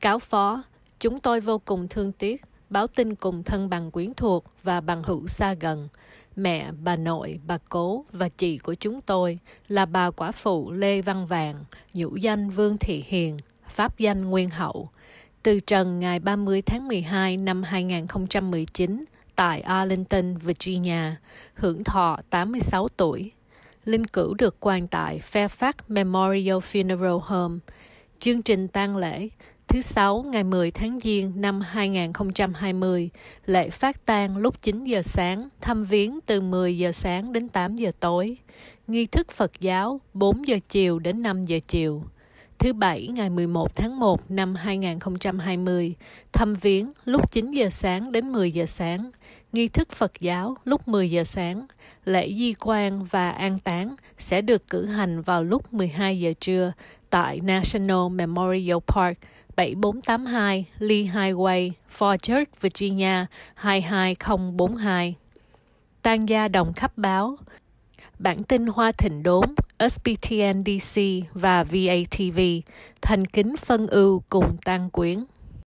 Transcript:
Cáo phó, chúng tôi vô cùng thương tiếc, báo tin cùng thân bằng quyến thuộc và bằng hữu xa gần. Mẹ, bà nội, bà cố và chị của chúng tôi là bà quả phụ Lê Văn Vàng, nhũ danh Vương Thị Hiền, pháp danh Nguyên Hậu. Từ trần ngày 30 tháng 12 năm 2019 tại Arlington, Virginia, hưởng thọ 86 tuổi. Linh cữu được quan tại Fairfax Memorial Funeral Home. Chương trình tang lễ Thứ Sáu ngày 10 tháng Giêng năm 2020, lễ phát tang lúc 9 giờ sáng, thăm viếng từ 10 giờ sáng đến 8 giờ tối, nghi thức Phật giáo 4 giờ chiều đến 5 giờ chiều. Thứ Bảy ngày 11 tháng 1 năm 2020, thăm viếng lúc 9 giờ sáng đến 10 giờ sáng, nghi thức Phật giáo lúc 10 giờ sáng, lễ di quan và an táng sẽ được cử hành vào lúc 12 giờ trưa tại National Memorial Park 7482 Lee Highway, Fort Church, Virginia 22042. Tang gia đồng khắp báo, bản tin Hoa Thịnh Đốn, SPTN DC và VATV, thành kính phân ưu cùng tan quyến.